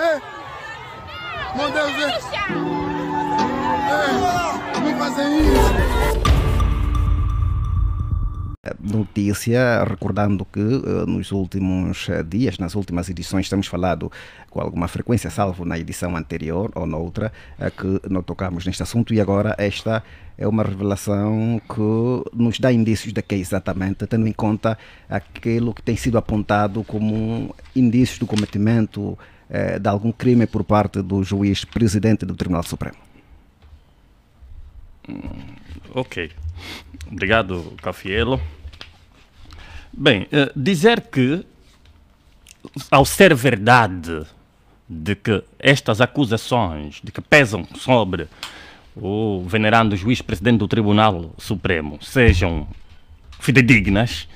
Ei! Meu Deus! Ei! Não fazem isso! É, notícia, recordando que eh, nos últimos eh, dias, nas últimas edições, temos falado com alguma frequência, salvo na edição anterior ou noutra, uh, que não tocámos neste assunto e agora esta é uma revelação que nos dá indícios de que é exatamente, tendo em conta aquilo que tem sido apontado como indícios do cometimento eh, de algum crime por parte do juiz presidente do Tribunal Supremo. Hum, ok. Obrigado, Cafiello. Bem, eh, dizer que, ao ser verdade de que estas acusações de que pesam sobre o venerando juiz presidente do Tribunal Supremo sejam fidedignas,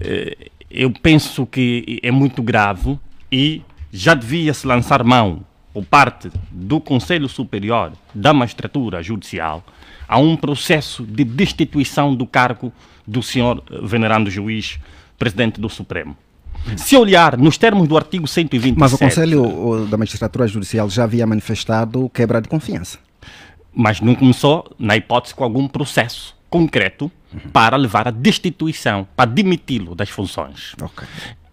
eh, eu penso que é muito grave e já devia se lançar mão, por parte do Conselho Superior da Magistratura Judicial, a um processo de destituição do cargo do senhor eh, venerando juiz, presidente do Supremo. Se olhar nos termos do artigo 127... Mas o Conselho da Magistratura Judicial já havia manifestado quebra de confiança. Mas não começou, na hipótese, com algum processo concreto uhum. para levar à destituição, para demiti-lo das funções. Okay.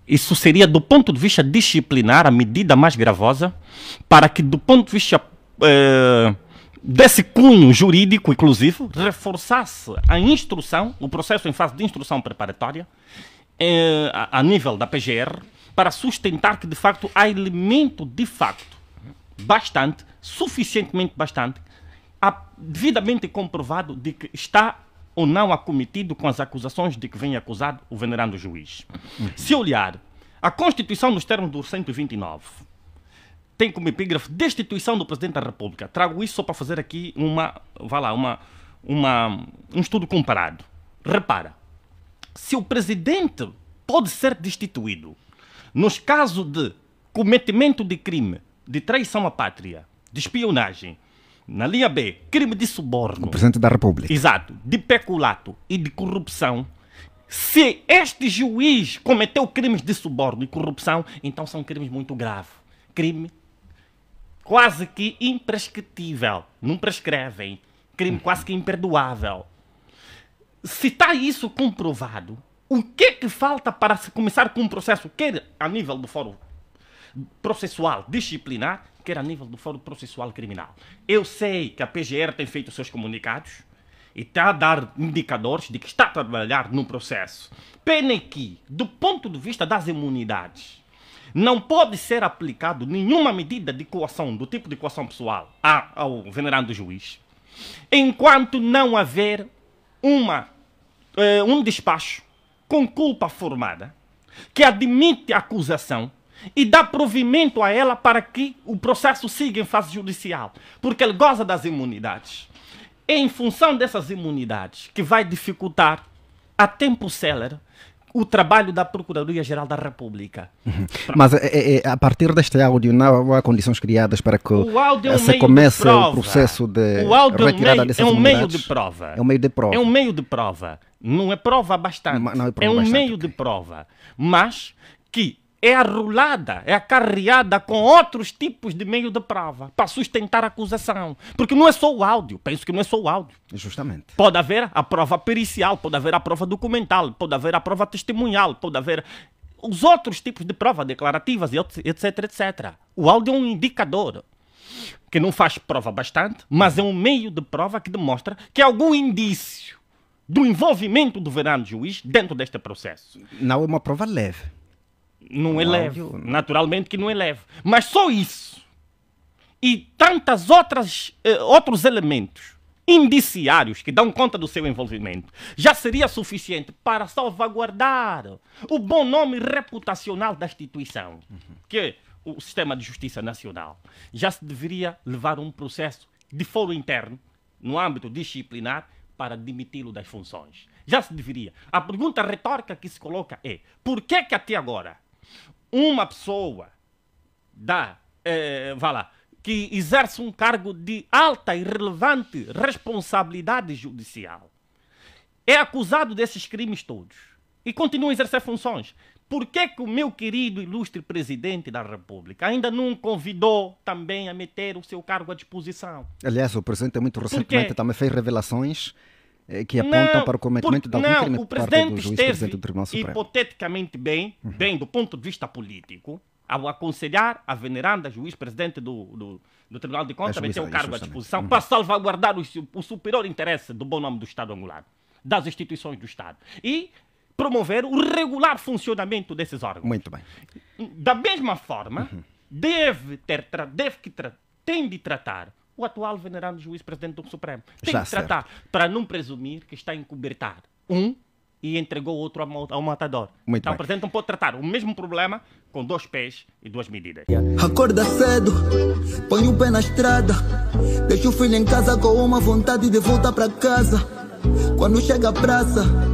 Isso seria, do ponto de vista disciplinar, a medida mais gravosa, para que, do ponto de vista eh, desse cunho jurídico, inclusive, reforçasse a instrução, o processo em fase de instrução preparatória, eh, a, a nível da PGR, para sustentar que, de facto, há elemento de facto bastante, suficientemente bastante, devidamente comprovado de que está ou não acometido com as acusações de que vem acusado o venerando juiz. Se olhar a Constituição nos termos do 129, tem como epígrafe destituição do Presidente da República. Trago isso só para fazer aqui uma, vá lá, uma, uma, um estudo comparado. Repara, se o Presidente pode ser destituído nos casos de cometimento de crime, de traição à pátria, de espionagem, na linha B, crime de suborno. O presidente da República. Exato. De peculato e de corrupção. Se este juiz cometeu crimes de suborno e corrupção, então são crimes muito graves. Crime quase que imprescritível. Não prescrevem. Crime uhum. quase que imperdoável. Se está isso comprovado, o que é que falta para se começar com um processo, quer a nível do Fórum processual disciplinar, quer a nível do Fórum Processual Criminal. Eu sei que a PGR tem feito seus comunicados e está a dar indicadores de que está a trabalhar no processo. Pena que, do ponto de vista das imunidades, não pode ser aplicado nenhuma medida de coação, do tipo de coação pessoal, ao venerando juiz, enquanto não haver uma, eh, um despacho com culpa formada que admite a acusação e dá provimento a ela para que o processo siga em fase judicial, porque ele goza das imunidades. É em função dessas imunidades que vai dificultar a tempo célere o trabalho da Procuradoria-Geral da República. Uhum. Mas é, é, é, a partir deste áudio não há condições criadas para que você é comece o processo de o áudio é retirada dessas é um meio de prova. É um meio de prova. É um meio de prova. Não é prova bastante. Não, não é, prova é um meio de prova. Mas que é arrulada, é acarreada com outros tipos de meio de prova para sustentar a acusação. Porque não é só o áudio, penso que não é só o áudio. Justamente. Pode haver a prova pericial, pode haver a prova documental, pode haver a prova testemunhal, pode haver os outros tipos de prova declarativas, etc, etc. O áudio é um indicador que não faz prova bastante, mas é um meio de prova que demonstra que algum indício do envolvimento do verano juiz dentro deste processo. Não é uma prova leve. Não um elevo. naturalmente que não elevo. Mas só isso e tantas outras uh, outros elementos indiciários que dão conta do seu envolvimento já seria suficiente para salvaguardar o bom nome reputacional da instituição uhum. que é o sistema de justiça nacional já se deveria levar um processo de foro interno no âmbito disciplinar para demiti-lo das funções já se deveria a pergunta retórica que se coloca é por que que até agora uma pessoa da, eh, vá lá, que exerce um cargo de alta e relevante responsabilidade judicial, é acusado desses crimes todos e continua a exercer funções. Por que, que o meu querido ilustre presidente da República ainda não convidou também a meter o seu cargo à disposição? Aliás, o presidente muito recentemente também fez revelações eh, que apontam não, para o cometimento por, de algum não, crime o presidente do juiz, presidente do Tribunal Supremo. hipoteticamente bem, uhum. bem do ponto de vista político, ao aconselhar a veneranda juiz presidente do, do, do Tribunal de Contas a meter o cargo à disposição uhum. para salvaguardar o, o superior interesse do bom nome do Estado angular, das instituições do Estado. E promover o regular funcionamento desses órgãos. Muito bem. Da mesma forma, uhum. deve ter, deve que tem de tratar o atual venerando juiz presidente do Supremo tem Já que tratar certo. para não presumir que está a encobertar Um e entregou outro ao matador. Muito então, o presidente não pode tratar o mesmo problema com dois pés e duas medidas. Acorda cedo, põe o pé na estrada, deixa o filho em casa com uma vontade de voltar para casa. Quando chega a praça,